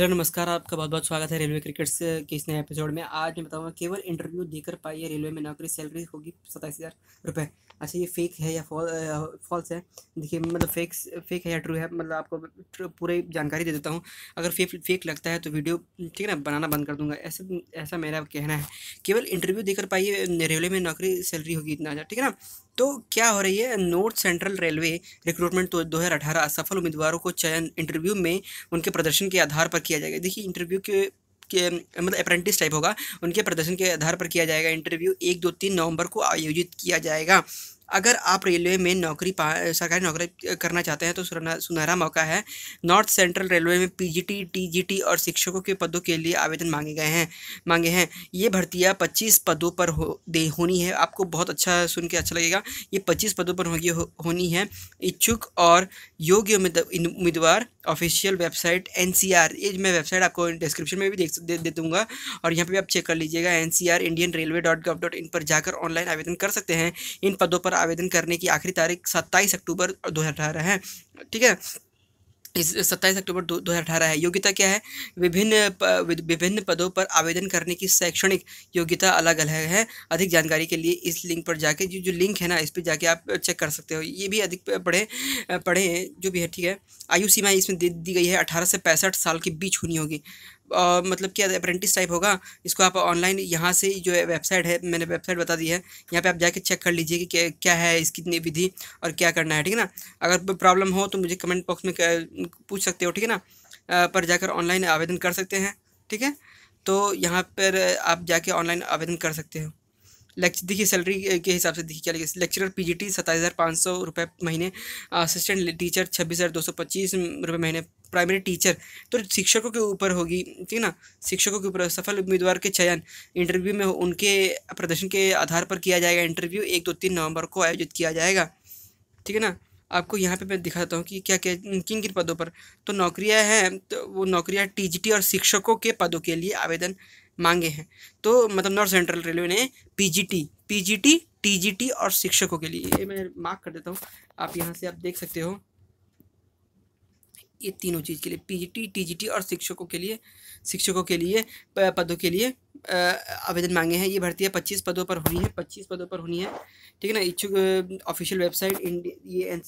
hello नमस्कार आपका बहुत बहुत स्वागत है रेलवे क्रिकेट्स के इस नए एपिसोड में आज मैं बताऊंगा केवल इंटरव्यू देकर पाई है रेलवे में नौकरी सैलरी होगी सत्ताईस हज़ार रुपये अच्छा ये फेक है या फॉल फॉल्स है देखिए मतलब फेक फेक है या ट्रू है मतलब आपको पूरी जानकारी दे देता हूँ अगर फेक फेक लगता है तो वीडियो ठीक है ना बनाना बंद कर दूंगा ऐसे ऐसा मेरा कहना है केवल इंटरव्यू देकर पाइए रेलवे में नौकरी सैलरी होगी इतना हज़ार ठीक है ना तो क्या हो रही है नॉर्थ सेंट्रल रेलवे रिक्रूटमेंट तो दो हज़ार अठारह असफल उम्मीदवारों को चयन इंटरव्यू में उनके प्रदर्शन के आधार पर किया जाएगा देखिए इंटरव्यू के के मतलब अप्रेंटिस टाइप होगा उनके प्रदर्शन के आधार पर किया जाएगा इंटरव्यू एक दो तीन नवंबर को आयोजित किया जाएगा अगर आप रेलवे में नौकरी पा सरकारी नौकरी करना चाहते हैं तो सुनहरा मौका है नॉर्थ सेंट्रल रेलवे में पीजीटी टीजीटी और शिक्षकों के पदों के लिए आवेदन मांगे गए हैं मांगे हैं ये भर्तियाँ पच्चीस पदों पर हो दे होनी है आपको बहुत अच्छा सुन के अच्छा लगेगा ये पच्चीस पदों पर होगी हो, होनी है इच्छुक और योग्य उम्मीदवार ऑफिशियल वेबसाइट एन ये मैं वेबसाइट आपको डिस्क्रिप्शन में भी देख दे, दे दूँगा और यहाँ पर भी आप चेक कर लीजिएगा N Indian Railway dot gov dot in पर जाकर ऑनलाइन आवेदन कर सकते हैं इन पदों पर आवेदन करने की आखिरी तारीख सत्ताईस अक्टूबर दो है ठीक है इस सत्ताईस अक्टूबर दो हज़ार अठारह है योग्यता क्या है विभिन्न विभिन्न पदों पर आवेदन करने की शैक्षणिक योग्यता अलग अलग है अधिक जानकारी के लिए इस लिंक पर जाके जो जो लिंक है ना इस पर जाके आप चेक कर सकते हो ये भी अधिक पढ़े पढ़े जो भी है ठीक है आयु सीमा इसमें दे दी गई है अठारह से पैंसठ साल के बीच होनी होगी आ, मतलब क्या अप्रेंटिस टाइप होगा इसको आप ऑनलाइन यहाँ से जो वेबसाइट है मैंने वेबसाइट बता दी है यहाँ पे आप जाके चेक कर लीजिए कि क्या है इसकी कितनी विधि और क्या करना है ठीक है ना अगर प्रॉब्लम हो तो मुझे कमेंट बॉक्स में पूछ सकते हो ठीक है ना पर जाकर ऑनलाइन आवेदन कर सकते हैं ठीक है तो यहाँ पर आप जाके ऑनलाइन आवेदन कर सकते हो लेक्चर देखिए सैलरी के हिसाब से देखिए क्या पी लेक्चरर टी सताईस हज़ार पाँच सौ रुपये महीने असिस्टेंट टीचर छब्बीस हज़ार दो सौ पच्चीस रुपये महीने प्राइमरी टीचर तो शिक्षकों के ऊपर होगी ठीक है ना शिक्षकों के ऊपर सफल उम्मीदवार के चयन इंटरव्यू में उनके प्रदर्शन के आधार पर किया जाएगा इंटरव्यू एक दो तीन नवंबर को आयोजित किया जाएगा ठीक है ना आपको यहाँ पे मैं दिखाता हूँ कि क्या क्या किन किन पदों पर तो नौकरियाँ हैं तो वो नौकरियाँ टी और शिक्षकों के पदों के लिए आवेदन मांगे हैं तो मतलब नॉर्थ सेंट्रल रेलवे ने पीजीटी पीजीटी टीजीटी और शिक्षकों के लिए ये मैं मार्क कर देता हूँ आप यहाँ से आप देख सकते हो ये तीनों चीज़ के लिए पीजीटी टीजीटी और शिक्षकों के लिए शिक्षकों के लिए पदों के लिए आवेदन मांगे हैं ये भर्ती है पच्चीस पदों पर होनी है पच्चीस पदों पर होनी है ठीक है ना इच्छुक ऑफिशियल वेबसाइट ये N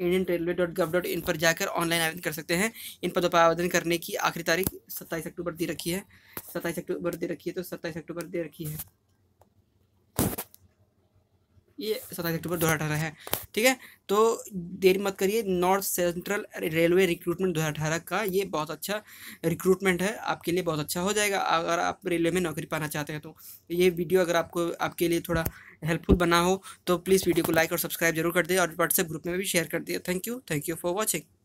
Indian Railway dot gov dot in पर जाकर ऑनलाइन आवेदन कर सकते हैं इन पदों पर आवेदन करने की आखिरी तारीख सत्ताईस अक्टूबर दे रखी है सत्ताईस अक्टूबर दे रखी है तो सत्ताईस अक्टूबर दे रखी है ये सत्ताईस अक्टूबर दो हज़ार अठारह है ठीक है तो देरी मत करिए नॉर्थ सेंट्रल रेलवे रिक्रूटमेंट दो हज़ार अठारह का ये बहुत अच्छा रिक्रूटमेंट है आपके लिए बहुत अच्छा हो जाएगा अगर आप रेलवे में नौकरी पाना चाहते हैं तो ये वीडियो अगर आपको आपके लिए थोड़ा हेल्पफुल बना हो तो प्लीज़ वीडियो को लाइक और सब्सक्राइब जरूर कर दिए और व्हाट्सएप ग्रुप में भी शेयर कर दिए thank you thank you for watching